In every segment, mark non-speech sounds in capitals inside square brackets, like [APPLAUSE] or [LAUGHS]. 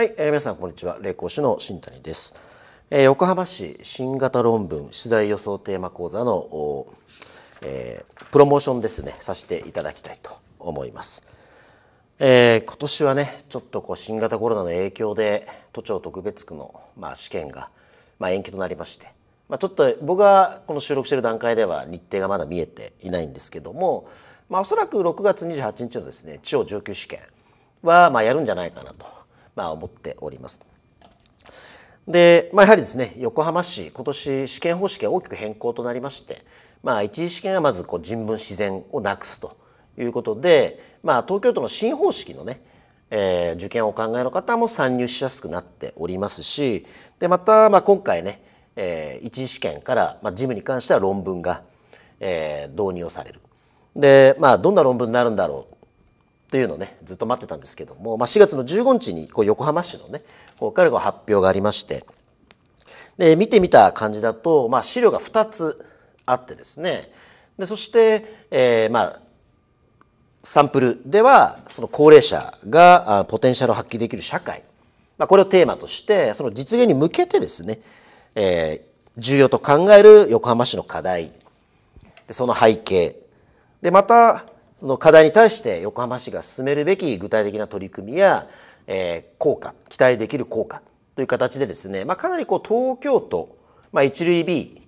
はい、えー、皆さんこんにちは。霊講師の新谷です。えー、横浜市新型論文出題予想テーマ講座の、えー、プロモーションですね、させていただきたいと思います。えー、今年はね、ちょっとこう新型コロナの影響で都庁特別区の、まあ、試験が、まあ、延期となりまして、まあ、ちょっと僕がこの収録している段階では日程がまだ見えていないんですけども、まあ、おそらく6月28日のですね地方上級試験はまあやるんじゃないかなとまあ、思っております。で、まあ、やはりですね横浜市今年試験方式が大きく変更となりまして、まあ、一次試験はまずこう人文自然をなくすということで、まあ、東京都の新方式のね、えー、受験をお考えの方も参入しやすくなっておりますしでまた、まあ、今回ね、えー、一次試験から、まあ、事務に関しては論文が、えー、導入をされる。で、まあ、どんな論文になるんだろうというのをねずっと待ってたんですけども、まあ、4月の15日にこう横浜市のねこからこう発表がありましてで見てみた感じだと、まあ、資料が2つあってですねでそして、えー、まあサンプルではその高齢者がポテンシャルを発揮できる社会、まあ、これをテーマとしてその実現に向けてですね、えー、重要と考える横浜市の課題その背景でまたその課題に対して横浜市が進めるべき具体的な取り組みや、えー、効果期待できる効果という形でですね、まあ、かなりこう東京都、まあ、一類 B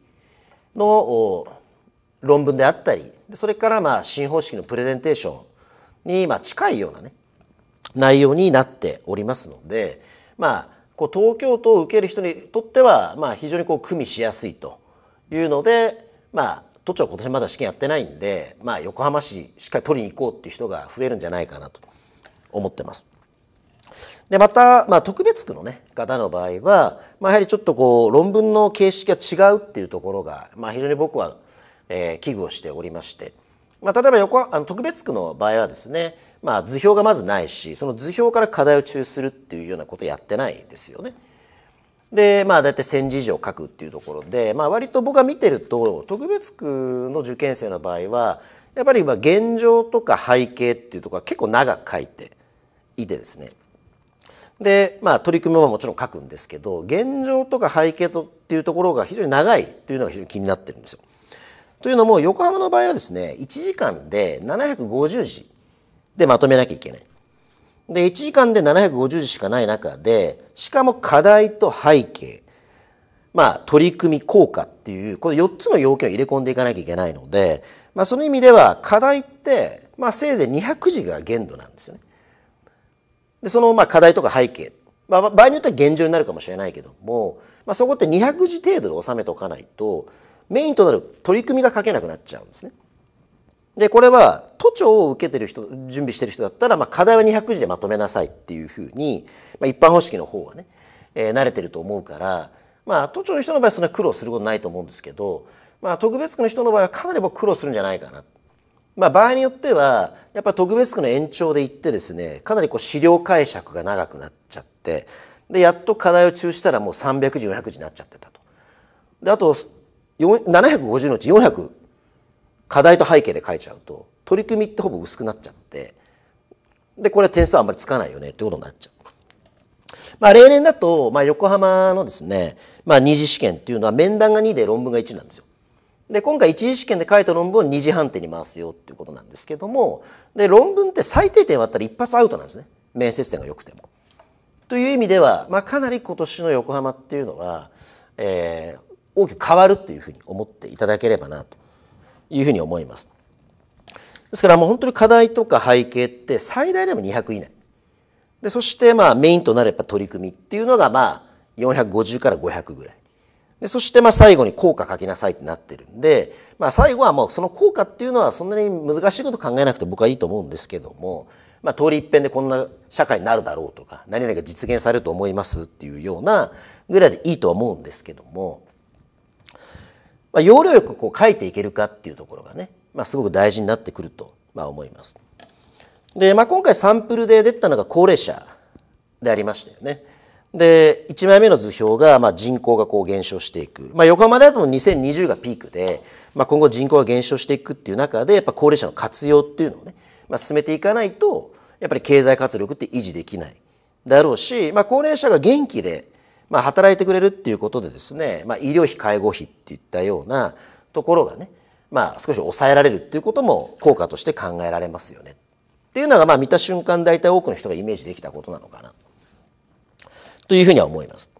の論文であったりそれからまあ新方式のプレゼンテーションにまあ近いようなね内容になっておりますので、まあ、こう東京都を受ける人にとってはまあ非常にこう組みしやすいというので、まあ、都庁今年まだ試験やってないんで、まあ、横浜市しっかり取りに行こうっていう人が増えるんじゃないかなと思ってます。でまた、まあ、特別区の、ね、方の場合は、まあ、やはりちょっとこう論文の形式が違うっていうところが、まあ、非常に僕は、えー、危惧をしておりまして、まあ、例えば横あの特別区の場合はですね、まあ、図表がまずないしその図表から課題を抽出するっていうようなことをやってないですよね。で、まあ、大体1000字以上書くっていうところで、まあ、割と僕が見てると、特別区の受験生の場合は、やっぱりまあ現状とか背景っていうところは結構長く書いていてですね。で、まあ、取り組みはもちろん書くんですけど、現状とか背景とっていうところが非常に長いというのが非常に気になってるんですよ。というのも、横浜の場合はですね、1時間で750字でまとめなきゃいけない。で、1時間で750字しかない中で、しかも課題と背景、まあ、取り組み効果っていう、この4つの要件を入れ込んでいかなきゃいけないので、まあ、その意味では、課題って、まあ、せいぜい200字が限度なんですよね。で、その、まあ、課題とか背景、まあ、場合によっては現状になるかもしれないけども、まあ、そこって200字程度で収めておかないと、メインとなる取り組みが書けなくなっちゃうんですね。でこれは都庁を受けてる人準備してる人だったら、まあ、課題は200字でまとめなさいっていうふうに、まあ、一般方式の方はね、えー、慣れてると思うから、まあ、都庁の人の場合はそんな苦労することないと思うんですけど、まあ、特別区の人の場合はかなり僕苦労するんじゃないかな。まあ、場合によってはやっぱ特別区の延長で行ってですねかなりこう資料解釈が長くなっちゃってでやっと課題を中止したらもう300字400字になっちゃってたと。であと750のうち400課題と背景で書いちゃうと取り組みってほぼ薄くなっちゃってでこれは点数はあんまりつかないよねってことになっちゃう。まあ、例年だと、まあ、横浜のですね、まあ、二次試験っていうのは面談が2で論文が1なんですよ。で今回一次試験で書いた論文を二次判定に回すよっていうことなんですけどもで論文って最低点割ったら一発アウトなんですね面接点が良くても。という意味では、まあ、かなり今年の横浜っていうのは、えー、大きく変わるというふうに思っていただければなというふうに思います。ですからもう本当に課題とか背景って最大でも200以内。で、そしてまあメインとなれば取り組みっていうのがまあ450から500ぐらい。で、そしてまあ最後に効果書きなさいってなってるんで、まあ最後はもうその効果っていうのはそんなに難しいこと考えなくて僕はいいと思うんですけども、まあ通り一遍でこんな社会になるだろうとか、何々が実現されると思いますっていうようなぐらいでいいとは思うんですけども、まあ、要領よくこう書いていけるかっていうところがね、まあ、すごく大事になってくると、まあ、思います。で、まあ、今回サンプルで出たのが高齢者でありましたよね。で、1枚目の図表が、まあ、人口がこう減少していく。まあ、横浜であっても2020がピークで、まあ、今後人口が減少していくっていう中で、やっぱ高齢者の活用っていうのをね、まあ、進めていかないと、やっぱり経済活力って維持できない。だろうし、まあ、高齢者が元気でまあ、働いてくれるっていうことでですね、まあ、医療費介護費っていったようなところがね、まあ、少し抑えられるっていうことも効果として考えられますよね。っていうのがまあ見た瞬間大体多くの人がイメージできたことなのかなというふうには思います。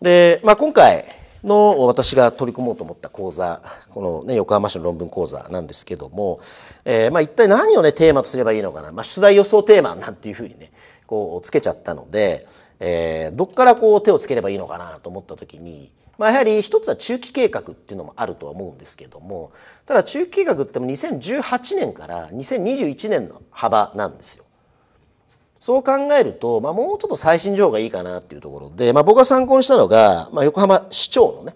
で、まあ、今回の私が取り組もうと思った講座この、ね、横浜市の論文講座なんですけども、えー、まあ一体何を、ね、テーマとすればいいのかな、まあ、取材予想テーマなんていうふうにねこうつけちゃったので、えー、どっからこう手をつければいいのかなと思った時に、まあ、やはり一つは中期計画っていうのもあるとは思うんですけどもただ中期計画っても2018年から2021年の幅なんですよ。そう考えると、まあ、もうちょっと最新情報がいいかなっていうところで、まあ、僕が参考にしたのが、まあ、横浜市長のね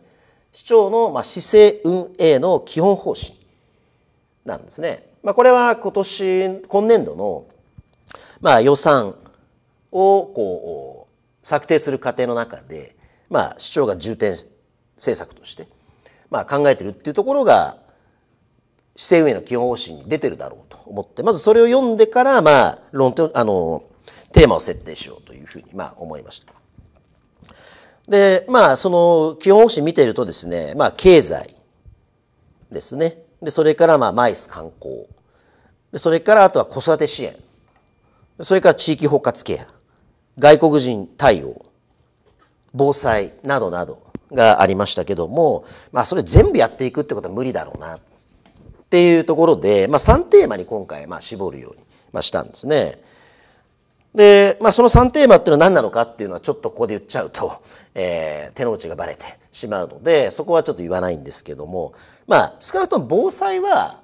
市長のまあ市政運営の基本方針なんですね。まあ、これは今年今年度のまあ予算をこう策定する過程の中で、まあ、市長が重点政策として、まあ、考えてるっていうところが市政運営の基本方針に出てるだろうと思ってまずそれを読んでから、まあ、論点あのテーマを設定しようというふうに、まあ、思いました。でまあその基本方針見てるとですね、まあ、経済ですねでそれからまあマイス観光でそれからあとは子育て支援それから地域包括ケア外国人対応、防災などなどがありましたけども、まあそれ全部やっていくってことは無理だろうなっていうところで、まあ3テーマに今回まあ絞るようにまあしたんですね。で、まあ、その3テーマっていうのは何なのかっていうのはちょっとここで言っちゃうと、[LAUGHS] えー、手の内がバレてしまうのでそこはちょっと言わないんですけどもまあ少なくとも防災は、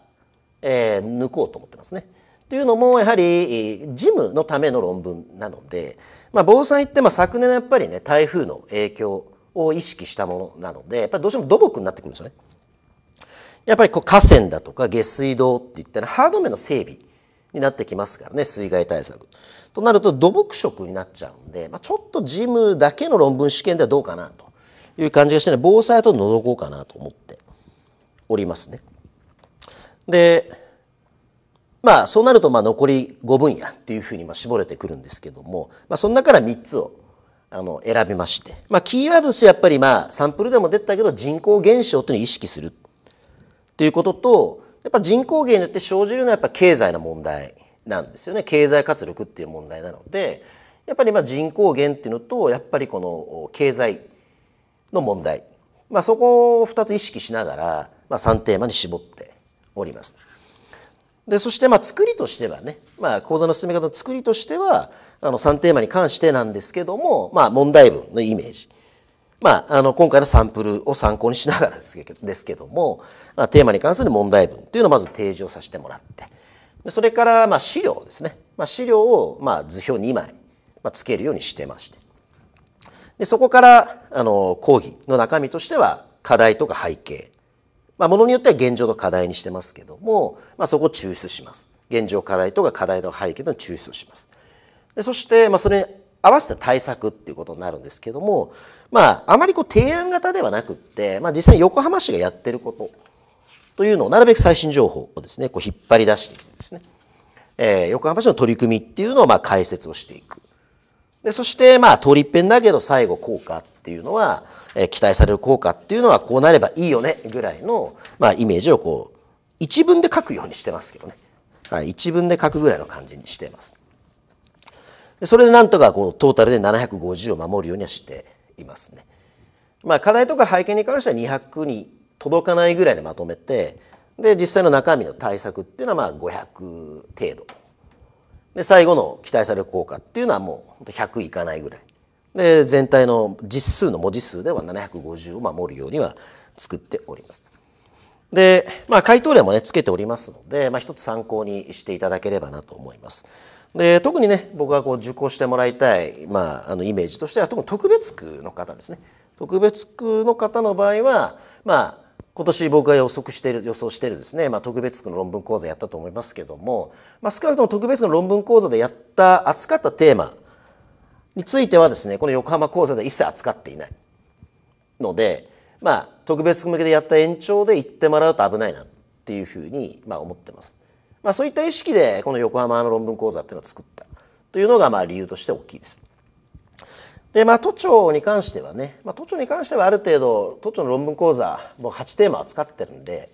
えー、抜こうと思ってますね。というのもやはり事務のための論文なので、まあ、防災ってまあ昨年のやっぱりね台風の影響を意識したものなのでやっぱりどうしても土木になってくるんですよね。やっぱりこう河川だとか下水道っていったらハード面の整備になってきますからね水害対策。となると土木職になっちゃうんで、まあ、ちょっと事務だけの論文試験ではどうかなという感じがしてね防災とのどこうかなと思っておりますね。でまあそうなるとまあ残り5分野っていうふうにまあ絞れてくるんですけども、まあ、その中から3つをあの選びまして、まあ、キーワードとしてやっぱりまあサンプルでも出たけど人口減少というのを意識するっていうこととやっぱ人口減によって生じるのはやっぱ経済の問題なんですよね経済活力っていう問題なのでやっぱりまあ人口減っていうのとやっぱりこの経済の問題、まあ、そこを2つ意識しながら、まあ、3テーマに絞っております。でそしてまあ作りとしてはね、まあ、講座の進め方の作りとしてはあの3テーマに関してなんですけども、まあ、問題文のイメージ、まあ、あの今回のサンプルを参考にしながらですけ [LAUGHS] ですけども、まあ、テーマに関する問題文というのをまず提示をさせてもらってでそれからまあ資料ですね、まあ、資料をまあ図表2枚、まつけるようにしてましてでそこからあの講義の中身としては課題とか背景まあ、ものによっては現状と課題にしてますけども、まあ、そこを抽出します現状課題とか課題の背景の抽出をしますでそして、まあ、それに合わせた対策っていうことになるんですけども、まあ、あまりこう提案型ではなくって、まあ、実際に横浜市がやってることというのをなるべく最新情報をですねこう引っ張り出していくんですね、えー、横浜市の取り組みっていうのをまあ解説をしていくでそして、まあ、通り一遍だけど最後効果っていうのは、えー、期待される効果っていうのはこうなればいいよねぐらいの、まあ、イメージをこう、一文で書くようにしてますけどね。はい、一文で書くぐらいの感じにしてます。でそれでなんとかこうトータルで750を守るようにはしていますね。まあ、課題とか背景に関しては200に届かないぐらいでまとめてで実際の中身の対策っていうのはまあ500程度で最後の期待される効果っていうのはもう100いかないぐらいで全体の実数の文字数では750を守るようには作っております。で、まあ、回答例もねつけておりますので、まあ、一つ参考にしていただければなと思います。で特にね僕がこう受講してもらいたい、まあ、あのイメージとしては特に特別区の方ですね特別区の方の場合はまあ今年僕が予測している予想しているですね、まあ、特別区の論文講座やったと思いますけども、まあ、少なくとも特別区の論文講座でやった扱ったテーマについてはですねこの横浜講座で一切扱っていないので、まあ、特別区向けでやった延長で行ってもらうと危ないなっていうふうに、まあ、思ってます。まあ、そういった意識でこの横浜の論文講座っていうのを作ったというのがまあ理由として大きいです。でまあ都庁に関してはね、まあ、都庁に関してはある程度都庁の論文講座も8テーマ扱ってるんで、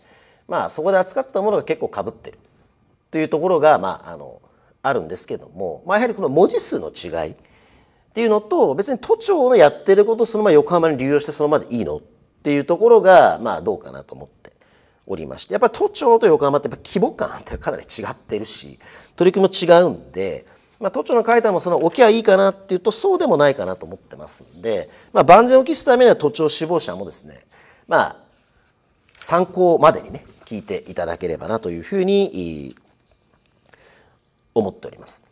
まあ、そこで扱ったものが結構かぶってるというところが、まあ、あのあるんですけども、まあ、やはりこの文字数の違いっていうのと別に都庁のやってることそのまま横浜に流用してそのままでいいのっていうところが、まあ、どうかなと思っておりましてやっぱり都庁と横浜ってやっぱ規模感ってかなり違ってるし取り組みも違うんで。まあ、都庁の書いたもその置きゃいいかなっていうとそうでもないかなと思ってますんで、まあ、万全を期すためには都庁志望者もですね、まあ、参考までにね聞いていただければなというふうに思っております。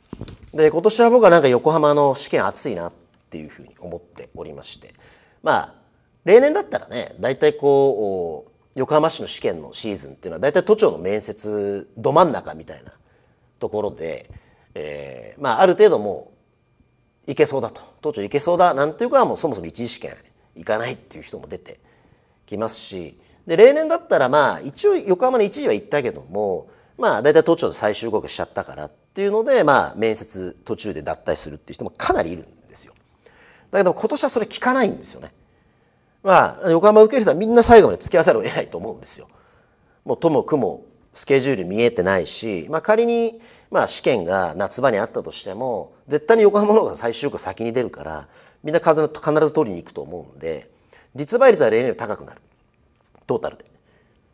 で今年は僕はなんか横浜の試験暑いなっていうふうに思っておりましてまあ例年だったらね大体こう横浜市の試験のシーズンっていうのは大体都庁の面接ど真ん中みたいなところでえーまあ、ある程度もういけそうだと当庁いけそうだなんていうかはもうそもそも一次試験行かないっていう人も出てきますしで例年だったらまあ一応横浜の一時は行ったけどもまあ大体当庁で最終合格しちゃったからっていうのでまあ面接途中で脱退するっていう人もかなりいるんですよ。だけど今年はそれ聞かないんですよね。まあ横浜受ける人はみんな最後まで付き合わざるを得ないと思うんですよ。もうともくもスケジュール見えてないし、まあ、仮にまあ試験が夏場にあったとしても、絶対に横浜の方が最終局先に出るから、みんな必ず取りに行くと思うんで、実売率は例年より高くなる。トータルで。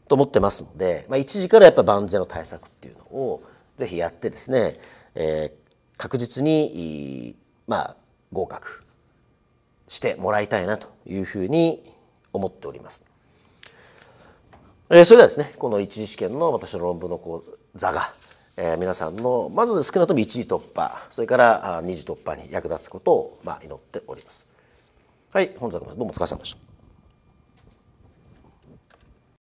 と思ってますので、まあ一時からやっぱ万全の対策っていうのを、ぜひやってですね、えー、確実に、まあ、合格してもらいたいなというふうに思っております。えー、それではですね、この一次試験の私の論文の座が、え皆さんのまず少なくとも1次突破それから2次突破に役立つことを、まあ、祈っております。はい本作どうもお疲れ様でした。